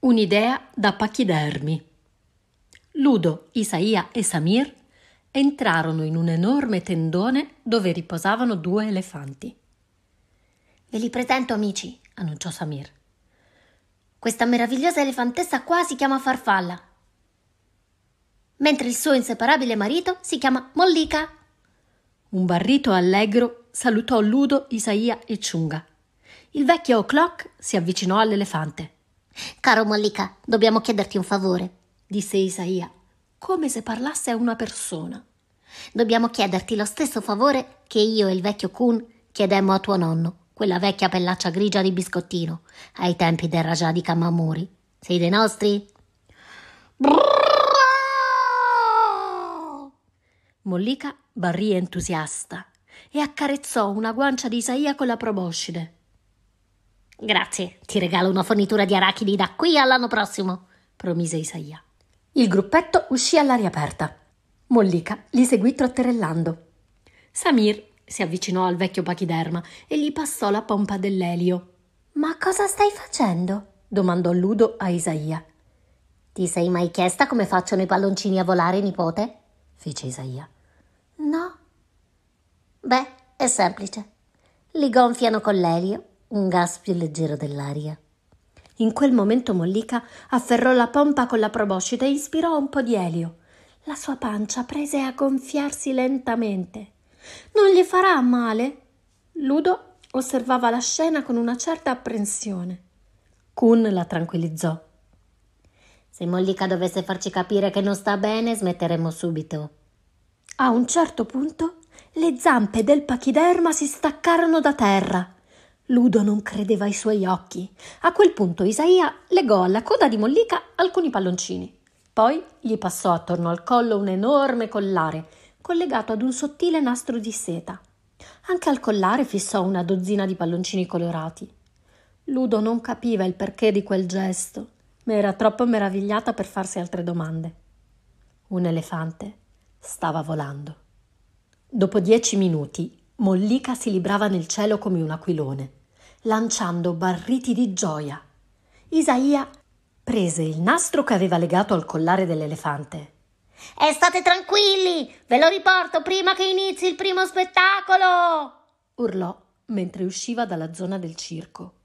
Un'idea da pachidermi. Ludo, Isaia e Samir entrarono in un enorme tendone dove riposavano due elefanti. Ve li presento, amici, annunciò Samir. Questa meravigliosa elefantessa qua si chiama Farfalla, mentre il suo inseparabile marito si chiama Mollica. Un barrito allegro salutò Ludo, Isaia e Ciunga. Il vecchio O'Clock si avvicinò all'elefante. Caro Mollica, dobbiamo chiederti un favore, disse Isaia, come se parlasse a una persona. Dobbiamo chiederti lo stesso favore che io e il vecchio Kun chiedemmo a tuo nonno, quella vecchia pellaccia grigia di biscottino, ai tempi del Rajah di Kamamuri. Sei dei nostri? Brrrra! Mollica barrì entusiasta e accarezzò una guancia di Isaia con la proboscide. Grazie, ti regalo una fornitura di arachidi da qui all'anno prossimo, promise Isaia. Il gruppetto uscì all'aria aperta. Mollica li seguì trotterellando. Samir si avvicinò al vecchio pachiderma e gli passò la pompa dell'elio. Ma cosa stai facendo? domandò Ludo a Isaia. Ti sei mai chiesta come facciano i palloncini a volare, nipote? fece Isaia. No. Beh, è semplice. Li gonfiano con l'elio un gaspio leggero dell'aria. In quel momento Mollica afferrò la pompa con la proboscide e ispirò un po' di elio. La sua pancia prese a gonfiarsi lentamente. Non gli farà male? Ludo osservava la scena con una certa apprensione. Kun la tranquillizzò. Se Mollica dovesse farci capire che non sta bene, smetteremo subito. A un certo punto le zampe del pachiderma si staccarono da terra. Ludo non credeva ai suoi occhi. A quel punto Isaia legò alla coda di Mollica alcuni palloncini. Poi gli passò attorno al collo un enorme collare, collegato ad un sottile nastro di seta. Anche al collare fissò una dozzina di palloncini colorati. Ludo non capiva il perché di quel gesto, ma era troppo meravigliata per farsi altre domande. Un elefante stava volando. Dopo dieci minuti Mollica si librava nel cielo come un aquilone lanciando barriti di gioia. Isaia prese il nastro che aveva legato al collare dell'elefante. E state tranquilli, ve lo riporto prima che inizi il primo spettacolo! urlò mentre usciva dalla zona del circo.